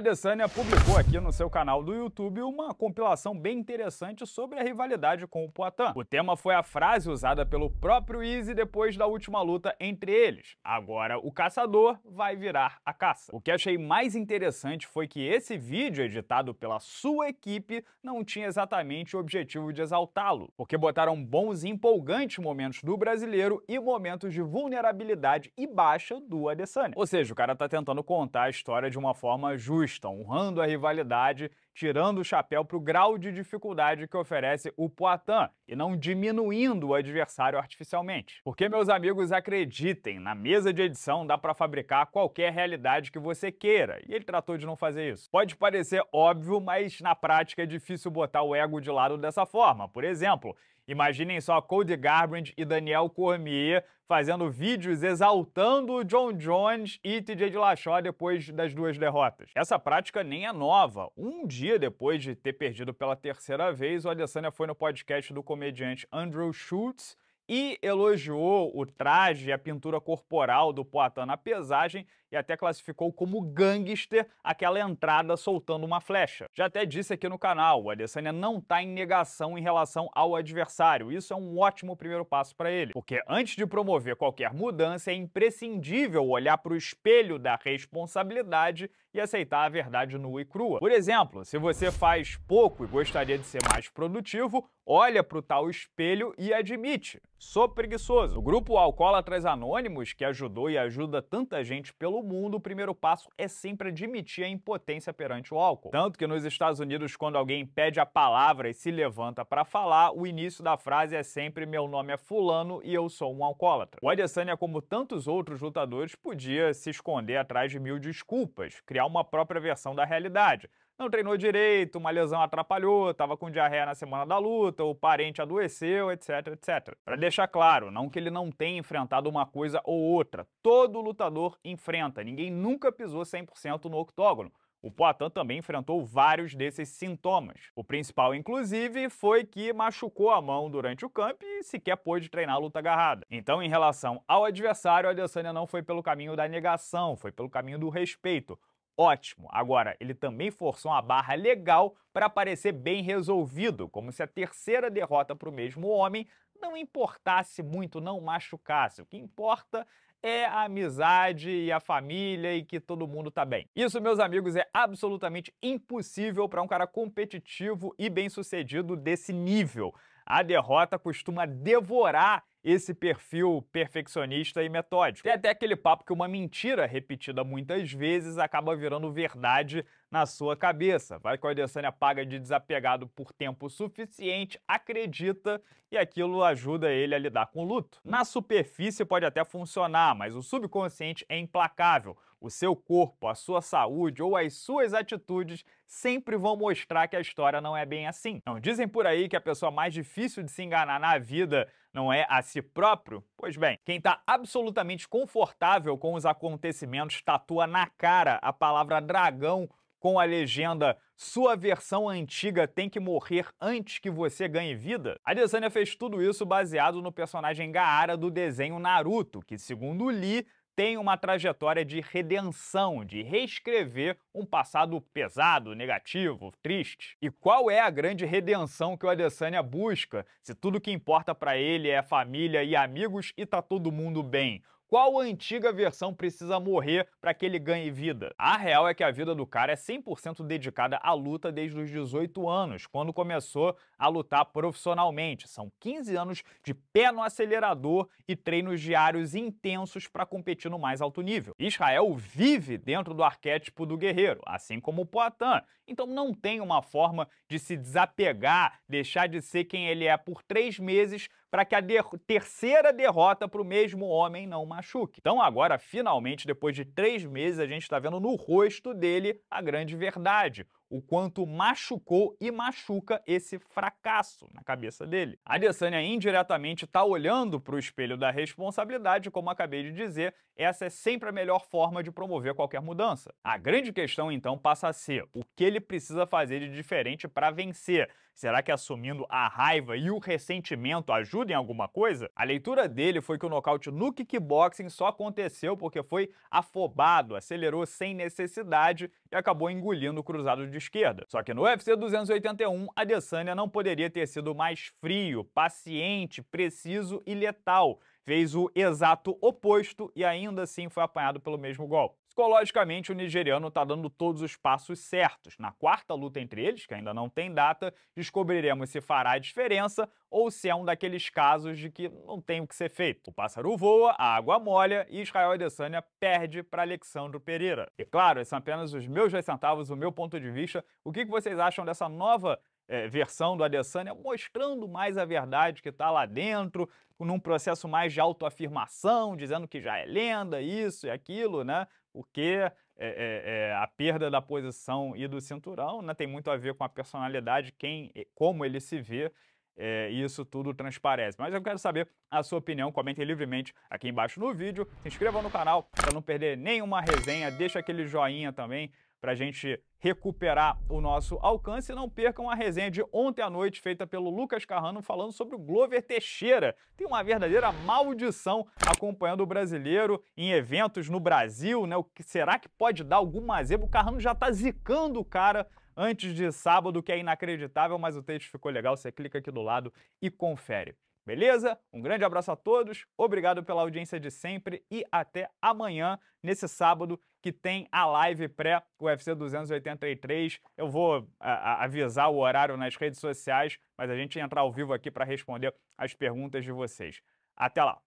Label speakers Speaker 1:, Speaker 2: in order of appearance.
Speaker 1: Adesanya publicou aqui no seu canal do YouTube uma compilação bem interessante sobre a rivalidade com o Poitin. O tema foi a frase usada pelo próprio Easy depois da última luta entre eles. Agora o caçador vai virar a caça. O que achei mais interessante foi que esse vídeo editado pela sua equipe não tinha exatamente o objetivo de exaltá-lo, porque botaram bons e empolgantes momentos do brasileiro e momentos de vulnerabilidade e baixa do Adesanya. Ou seja, o cara tá tentando contar a história de uma forma justa estão honrando a rivalidade tirando o chapéu para o grau de dificuldade que oferece o Poitin e não diminuindo o adversário artificialmente. Porque, meus amigos, acreditem, na mesa de edição dá para fabricar qualquer realidade que você queira, e ele tratou de não fazer isso. Pode parecer óbvio, mas na prática é difícil botar o ego de lado dessa forma. Por exemplo, Imaginem só Cody Garbrandt e Daniel Cormier fazendo vídeos exaltando o John Jones e TJ Dillashaw depois das duas derrotas. Essa prática nem é nova. Um dia dia depois de ter perdido pela terceira vez, o Adesanya foi no podcast do comediante Andrew Schultz e elogiou o traje e a pintura corporal do Poitin na pesagem e até classificou como gangster aquela entrada soltando uma flecha. Já até disse aqui no canal, o Adesanya não está em negação em relação ao adversário. Isso é um ótimo primeiro passo para ele, porque antes de promover qualquer mudança é imprescindível olhar para o espelho da responsabilidade e aceitar a verdade nua e crua. Por exemplo, se você faz pouco e gostaria de ser mais produtivo, olha para o tal espelho e admite. Sou preguiçoso. O grupo Alcoólatras Anônimos, que ajudou e ajuda tanta gente pelo mundo, o primeiro passo é sempre admitir a impotência perante o álcool. Tanto que nos Estados Unidos, quando alguém pede a palavra e se levanta para falar, o início da frase é sempre meu nome é fulano e eu sou um alcoólatra. O Adesanya, como tantos outros lutadores, podia se esconder atrás de mil desculpas, criar uma própria versão da realidade não treinou direito, uma lesão atrapalhou, estava com diarreia na semana da luta, o parente adoeceu, etc, etc. Para deixar claro, não que ele não tenha enfrentado uma coisa ou outra, todo lutador enfrenta, ninguém nunca pisou 100% no octógono. O Poitin também enfrentou vários desses sintomas. O principal, inclusive, foi que machucou a mão durante o camp e sequer pôde treinar a luta agarrada. Então, em relação ao adversário, a Adesanya não foi pelo caminho da negação, foi pelo caminho do respeito ótimo. Agora, ele também forçou uma barra legal para parecer bem resolvido, como se a terceira derrota para o mesmo homem não importasse muito, não machucasse. O que importa é a amizade e a família e que todo mundo tá bem. Isso, meus amigos, é absolutamente impossível para um cara competitivo e bem-sucedido desse nível a derrota costuma devorar esse perfil perfeccionista e metódico. Tem até aquele papo que uma mentira repetida muitas vezes acaba virando verdade na sua cabeça. Vai que o Adesanya é paga de desapegado por tempo suficiente, acredita e aquilo ajuda ele a lidar com o luto. Na superfície pode até funcionar, mas o subconsciente é implacável. O seu corpo, a sua saúde ou as suas atitudes sempre vão mostrar que a história não é bem assim. Não dizem por aí que a pessoa mais difícil de se enganar na vida não é a si próprio? Pois bem, quem está absolutamente confortável com os acontecimentos tatua na cara a palavra dragão com a legenda Sua versão antiga tem que morrer antes que você ganhe vida? A Desânia fez tudo isso baseado no personagem Gaara do desenho Naruto, que, segundo Lee, tem uma trajetória de redenção, de reescrever um passado pesado, negativo, triste. E qual é a grande redenção que o Adesanya busca? Se tudo que importa para ele é família e amigos e tá todo mundo bem. Qual antiga versão precisa morrer para que ele ganhe vida? A real é que a vida do cara é 100% dedicada à luta desde os 18 anos, quando começou a lutar profissionalmente. São 15 anos de pé no acelerador e treinos diários intensos para competir no mais alto nível. Israel vive dentro do arquétipo do guerreiro, assim como o Poitin. Então não tem uma forma de se desapegar, deixar de ser quem ele é por três meses para que a terceira derrota para o mesmo homem não machuque. Então, agora, finalmente, depois de três meses, a gente está vendo no rosto dele a grande verdade o quanto machucou e machuca esse fracasso na cabeça dele. A Adesanya indiretamente está olhando para o espelho da responsabilidade, como acabei de dizer, essa é sempre a melhor forma de promover qualquer mudança. A grande questão então passa a ser o que ele precisa fazer de diferente para vencer. Será que assumindo a raiva e o ressentimento ajudem em alguma coisa? A leitura dele foi que o nocaute no kickboxing só aconteceu porque foi afobado, acelerou sem necessidade e acabou engolindo o cruzado de esquerda. Só que no UFC 281, Adesanya não poderia ter sido mais frio, paciente, preciso e letal fez o exato oposto e ainda assim foi apanhado pelo mesmo golpe. Psicologicamente, o nigeriano está dando todos os passos certos. Na quarta luta entre eles, que ainda não tem data, descobriremos se fará a diferença ou se é um daqueles casos de que não tem o que ser feito. O pássaro voa, a água molha e Israel Adesanya perde para Alexandre Pereira. E claro, esses são apenas os meus dois centavos, o meu ponto de vista. O que vocês acham dessa nova é, versão do Adesanya, mostrando mais a verdade que está lá dentro, num processo mais de autoafirmação, dizendo que já é lenda, isso e aquilo, né? O que é, é, é a perda da posição e do cinturão, né? Tem muito a ver com a personalidade, quem, como ele se vê é, isso tudo transparece. Mas eu quero saber a sua opinião, comente livremente aqui embaixo no vídeo, se inscreva no canal para não perder nenhuma resenha, deixa aquele joinha também, para a gente recuperar o nosso alcance. Não percam a resenha de ontem à noite feita pelo Lucas Carrano falando sobre o Glover Teixeira. Tem uma verdadeira maldição acompanhando o brasileiro em eventos no Brasil, né? O que será que pode dar alguma zebra? O Carrano já tá zicando o cara antes de sábado, que é inacreditável, mas o texto ficou legal, você clica aqui do lado e confere. Beleza? Um grande abraço a todos, obrigado pela audiência de sempre e até amanhã, nesse sábado, que tem a live pré-UFC 283. Eu vou a, a, avisar o horário nas redes sociais, mas a gente entra ao vivo aqui para responder as perguntas de vocês. Até lá!